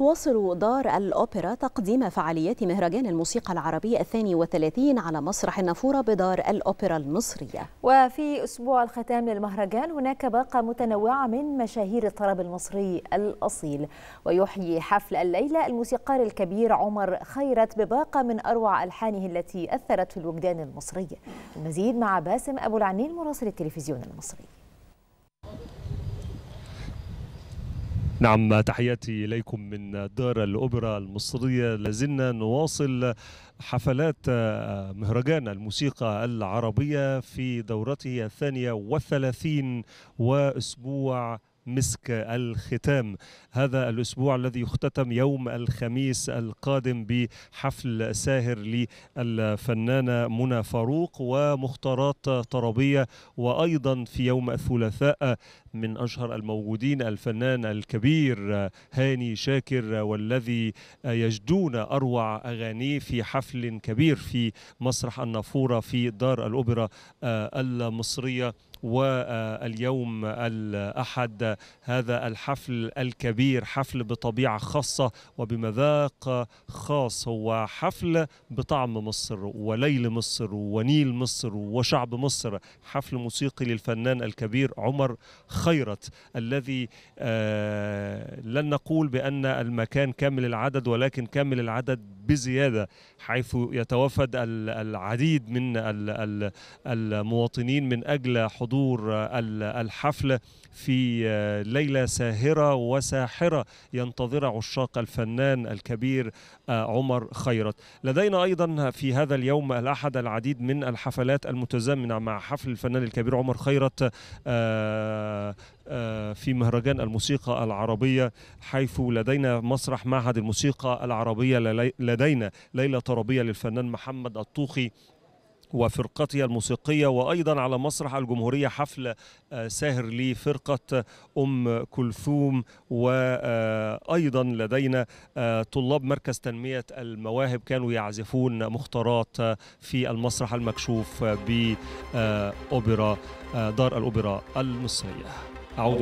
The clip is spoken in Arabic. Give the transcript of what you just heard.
تواصل دار الأوبرا تقديم فعاليات مهرجان الموسيقى العربية الثاني وثلاثين على مسرح النافورة بدار الأوبرا المصرية وفي أسبوع الختام للمهرجان هناك باقة متنوعة من مشاهير الطرب المصري الأصيل ويحيي حفل الليلة الموسيقار الكبير عمر خيرت بباقة من أروع ألحانه التي أثرت في الوجدان المصري المزيد مع باسم أبو العنين مراسل التلفزيون المصري نعم تحياتي إليكم من دار الأوبرا المصرية لازلنا نواصل حفلات آه، مهرجان الموسيقى العربية في دورته الثانية والثلاثين وأسبوع مسك الختام هذا الأسبوع الذي يختتم يوم الخميس القادم بحفل ساهر للفنانة منى فاروق ومختارات طربية وأيضا في يوم الثلاثاء من أشهر الموجودين الفنان الكبير هاني شاكر والذي يجدون أروع أغانيه في حفل كبير في مسرح النافورة في دار الأوبرا آه، المصرية واليوم الأحد هذا الحفل الكبير حفل بطبيعة خاصة وبمذاق خاص هو حفل بطعم مصر وليل مصر ونيل مصر وشعب مصر حفل موسيقي للفنان الكبير عمر خيرت الذي آه، لن نقول بأن المكان كامل العدد ولكن كامل العدد بزياده حيث يتوافد العديد من المواطنين من اجل حضور الحفل في ليله ساهره وساحره ينتظر عشاق الفنان الكبير آه، عمر خيرت لدينا ايضا في هذا اليوم الاحد العديد من الحفلات المتزامنه مع حفل الفنان الكبير عمر خيرت آه، آه، في مهرجان الموسيقى العربية حيث لدينا مسرح معهد الموسيقى العربية لدينا ليلة طربية للفنان محمد الطوخي وفرقتها الموسيقية وأيضا على مسرح الجمهورية حفل آه، ساهر لفرقة أم كلثوم وأيضا آه، لدينا طلاب مركز تنمية المواهب كانوا يعزفون مختارات في المسرح المكشوف بأوبرا دار الأوبرا المصرية auto